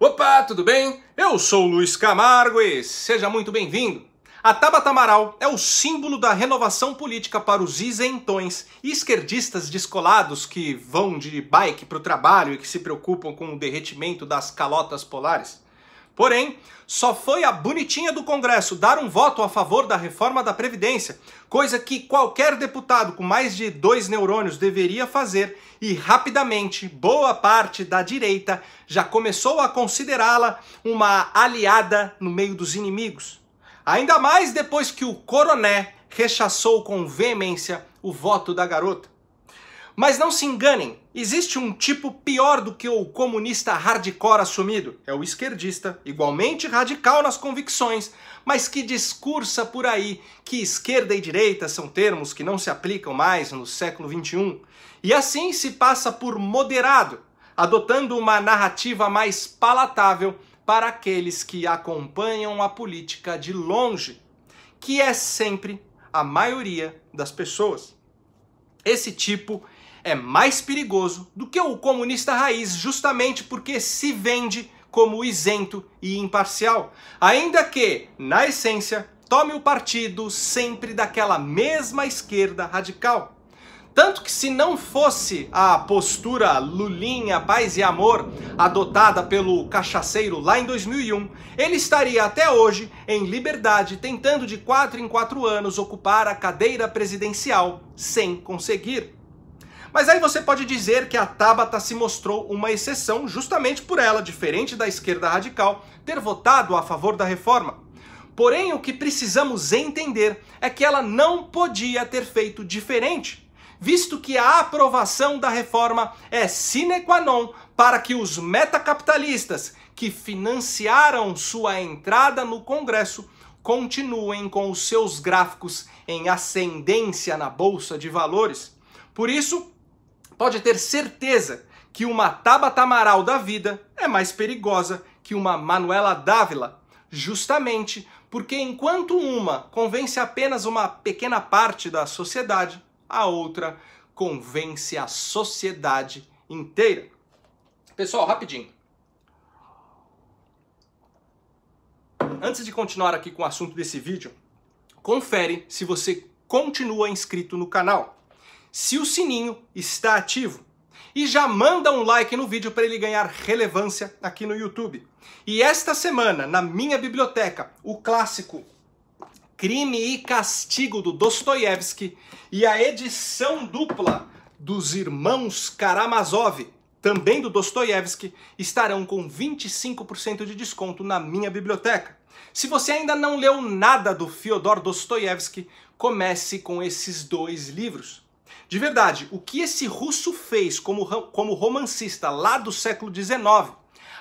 Opa, tudo bem? Eu sou Luiz Camargo e seja muito bem-vindo. A Tabata Amaral é o símbolo da renovação política para os isentões e esquerdistas descolados que vão de bike para o trabalho e que se preocupam com o derretimento das calotas polares. Porém, só foi a bonitinha do Congresso dar um voto a favor da reforma da Previdência, coisa que qualquer deputado com mais de dois neurônios deveria fazer, e rapidamente boa parte da direita já começou a considerá-la uma aliada no meio dos inimigos. Ainda mais depois que o coroné rechaçou com veemência o voto da garota. Mas não se enganem, existe um tipo pior do que o comunista hardcore assumido. É o esquerdista, igualmente radical nas convicções, mas que discursa por aí que esquerda e direita são termos que não se aplicam mais no século XXI. E assim se passa por moderado, adotando uma narrativa mais palatável para aqueles que acompanham a política de longe, que é sempre a maioria das pessoas. Esse tipo é mais perigoso do que o comunista raiz, justamente porque se vende como isento e imparcial, ainda que, na essência, tome o partido sempre daquela mesma esquerda radical. Tanto que, se não fosse a postura Lulinha, paz e amor adotada pelo cachaceiro lá em 2001, ele estaria até hoje em liberdade, tentando de quatro em quatro anos ocupar a cadeira presidencial sem conseguir. Mas aí você pode dizer que a Tabata se mostrou uma exceção justamente por ela, diferente da esquerda radical, ter votado a favor da reforma. Porém, o que precisamos entender é que ela não podia ter feito diferente, visto que a aprovação da reforma é sine qua non para que os metacapitalistas que financiaram sua entrada no Congresso continuem com os seus gráficos em ascendência na bolsa de valores. Por isso, pode ter certeza que uma Tabata Amaral da vida é mais perigosa que uma Manuela Dávila, justamente porque enquanto uma convence apenas uma pequena parte da sociedade, a outra convence a sociedade inteira. Pessoal, rapidinho. Antes de continuar aqui com o assunto desse vídeo, confere se você continua inscrito no canal se o sininho está ativo. E já manda um like no vídeo para ele ganhar relevância aqui no YouTube. E esta semana, na minha biblioteca, o clássico Crime e Castigo do Dostoiévski e a edição dupla dos irmãos Karamazov, também do Dostoiévski, estarão com 25% de desconto na minha biblioteca. Se você ainda não leu nada do Fyodor Dostoiévski, comece com esses dois livros. De verdade, o que esse russo fez como, como romancista lá do século XIX,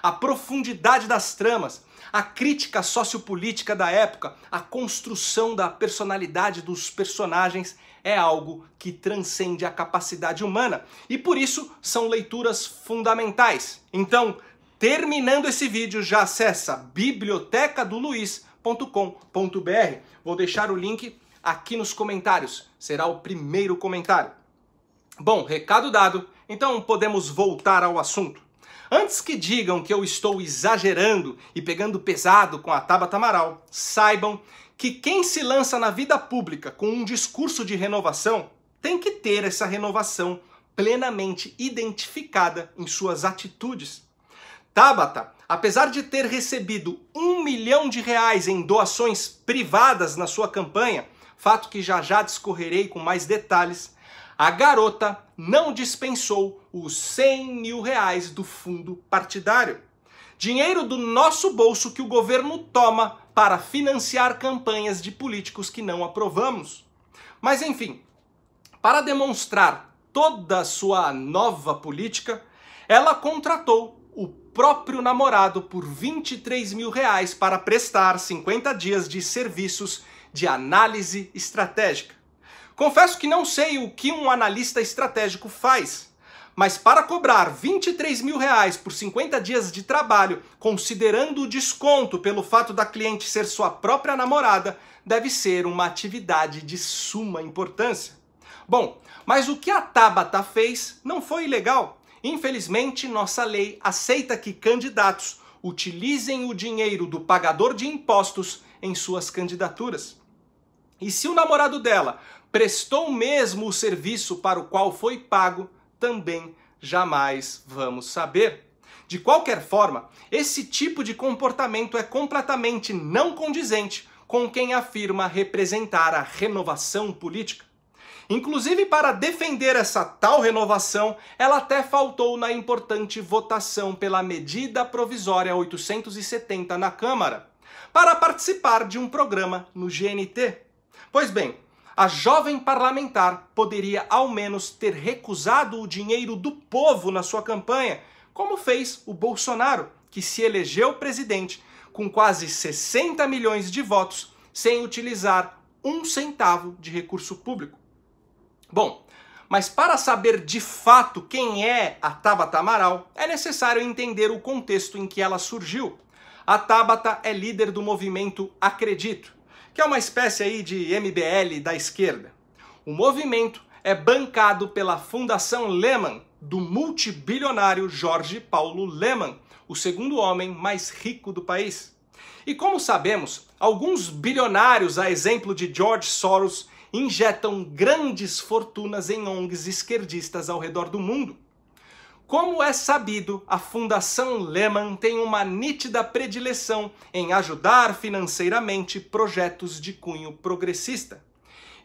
a profundidade das tramas, a crítica sociopolítica da época, a construção da personalidade dos personagens é algo que transcende a capacidade humana e por isso são leituras fundamentais. Então, terminando esse vídeo, já acessa biblioteca do Luiz.com.br. Vou deixar o link aqui nos comentários. Será o primeiro comentário. Bom, recado dado, então podemos voltar ao assunto. Antes que digam que eu estou exagerando e pegando pesado com a Tabata Amaral, saibam que quem se lança na vida pública com um discurso de renovação tem que ter essa renovação plenamente identificada em suas atitudes. Tabata, apesar de ter recebido um milhão de reais em doações privadas na sua campanha, fato que já já discorrerei com mais detalhes, a garota não dispensou os 100 mil reais do fundo partidário. Dinheiro do nosso bolso que o governo toma para financiar campanhas de políticos que não aprovamos. Mas enfim, para demonstrar toda a sua nova política, ela contratou o próprio namorado por 23 mil reais para prestar 50 dias de serviços de análise estratégica. Confesso que não sei o que um analista estratégico faz, mas para cobrar 23 mil reais por 50 dias de trabalho, considerando o desconto pelo fato da cliente ser sua própria namorada, deve ser uma atividade de suma importância. Bom, mas o que a Tabata fez não foi ilegal. Infelizmente, nossa lei aceita que candidatos utilizem o dinheiro do pagador de impostos em suas candidaturas. E se o namorado dela prestou mesmo o serviço para o qual foi pago, também jamais vamos saber. De qualquer forma, esse tipo de comportamento é completamente não condizente com quem afirma representar a renovação política. Inclusive, para defender essa tal renovação, ela até faltou na importante votação pela medida provisória 870 na Câmara para participar de um programa no GNT. Pois bem, a jovem parlamentar poderia ao menos ter recusado o dinheiro do povo na sua campanha, como fez o Bolsonaro, que se elegeu presidente com quase 60 milhões de votos sem utilizar um centavo de recurso público. Bom, mas para saber de fato quem é a Tabata Amaral, é necessário entender o contexto em que ela surgiu. A Tabata é líder do movimento Acredito, que é uma espécie aí de MBL da esquerda. O movimento é bancado pela Fundação Lehman, do multibilionário Jorge Paulo Lehman, o segundo homem mais rico do país. E como sabemos, alguns bilionários, a exemplo de George Soros, injetam grandes fortunas em ONGs esquerdistas ao redor do mundo. Como é sabido, a Fundação Lehman tem uma nítida predileção em ajudar financeiramente projetos de cunho progressista.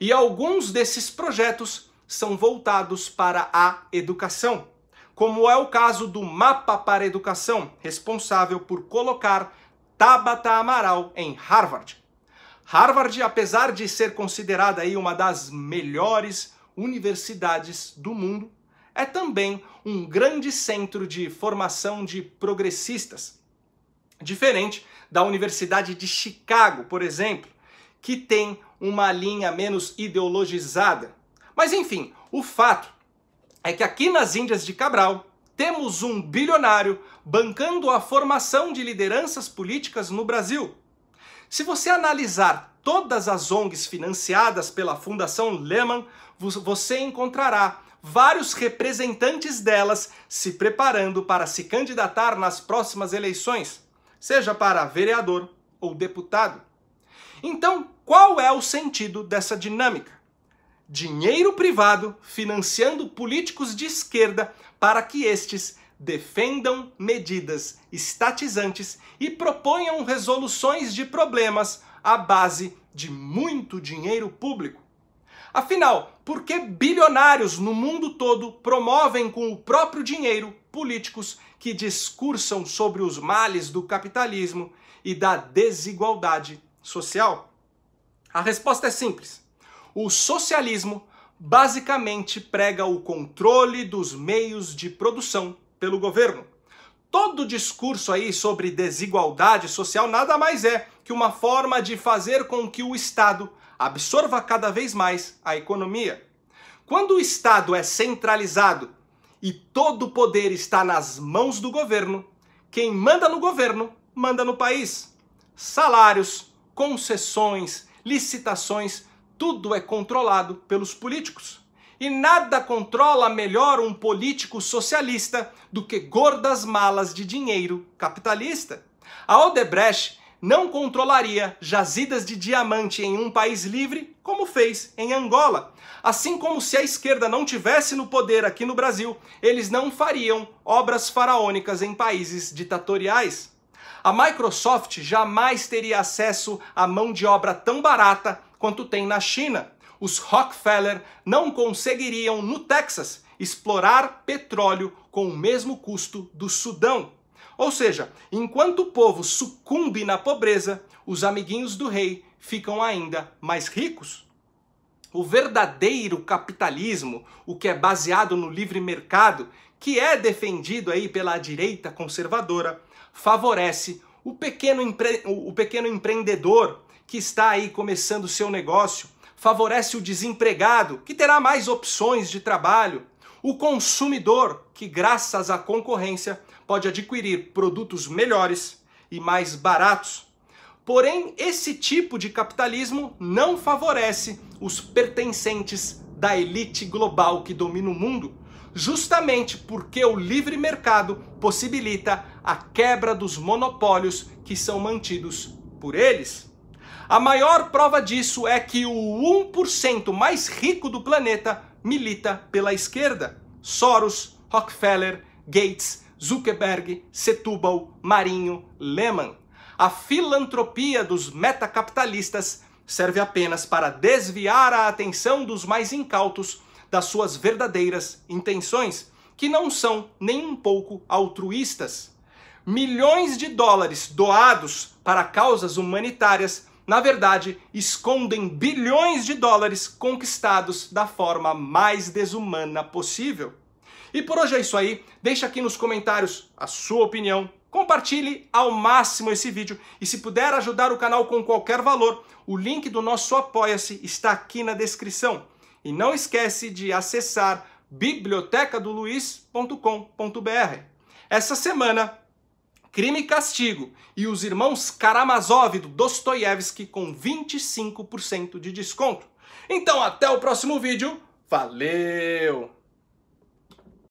E alguns desses projetos são voltados para a educação, como é o caso do Mapa para Educação, responsável por colocar Tabata Amaral em Harvard. Harvard, apesar de ser considerada aí uma das melhores universidades do mundo, é também um grande centro de formação de progressistas, diferente da Universidade de Chicago, por exemplo, que tem uma linha menos ideologizada. Mas enfim, o fato é que aqui nas Índias de Cabral temos um bilionário bancando a formação de lideranças políticas no Brasil. Se você analisar todas as ONGs financiadas pela Fundação Lehman, você encontrará vários representantes delas se preparando para se candidatar nas próximas eleições, seja para vereador ou deputado. Então, qual é o sentido dessa dinâmica? Dinheiro privado financiando políticos de esquerda para que estes defendam medidas estatizantes e proponham resoluções de problemas à base de muito dinheiro público. Afinal, por que bilionários no mundo todo promovem com o próprio dinheiro políticos que discursam sobre os males do capitalismo e da desigualdade social? A resposta é simples. O socialismo basicamente prega o controle dos meios de produção pelo governo. Todo discurso aí sobre desigualdade social nada mais é que uma forma de fazer com que o Estado absorva cada vez mais a economia. Quando o Estado é centralizado e todo o poder está nas mãos do governo, quem manda no governo manda no país. Salários, concessões, licitações, tudo é controlado pelos políticos. E nada controla melhor um político socialista do que gordas malas de dinheiro capitalista. A Odebrecht não controlaria jazidas de diamante em um país livre, como fez em Angola. Assim como se a esquerda não tivesse no poder aqui no Brasil, eles não fariam obras faraônicas em países ditatoriais. A Microsoft jamais teria acesso a mão de obra tão barata quanto tem na China. Os Rockefeller não conseguiriam no Texas explorar petróleo com o mesmo custo do Sudão. Ou seja, enquanto o povo sucumbe na pobreza, os amiguinhos do rei ficam ainda mais ricos. O verdadeiro capitalismo, o que é baseado no livre mercado, que é defendido aí pela direita conservadora, favorece o pequeno, empre... o pequeno empreendedor que está aí começando seu negócio, favorece o desempregado, que terá mais opções de trabalho, o consumidor, que graças à concorrência pode adquirir produtos melhores e mais baratos. Porém, esse tipo de capitalismo não favorece os pertencentes da elite global que domina o mundo, justamente porque o livre mercado possibilita a quebra dos monopólios que são mantidos por eles. A maior prova disso é que o 1% mais rico do planeta milita pela esquerda. Soros, Rockefeller, Gates, Zuckerberg, Setúbal, Marinho, Lehman. A filantropia dos metacapitalistas serve apenas para desviar a atenção dos mais incautos das suas verdadeiras intenções, que não são nem um pouco altruístas. Milhões de dólares doados para causas humanitárias, na verdade, escondem bilhões de dólares conquistados da forma mais desumana possível. E por hoje é isso aí. Deixa aqui nos comentários a sua opinião. Compartilhe ao máximo esse vídeo e se puder ajudar o canal com qualquer valor, o link do nosso Apoia-se está aqui na descrição. E não esquece de acessar bibliotecadoluiz.com.br. Essa semana, Crime e Castigo e os irmãos Karamazov do Dostoiévski com 25% de desconto. Então, até o próximo vídeo. Valeu!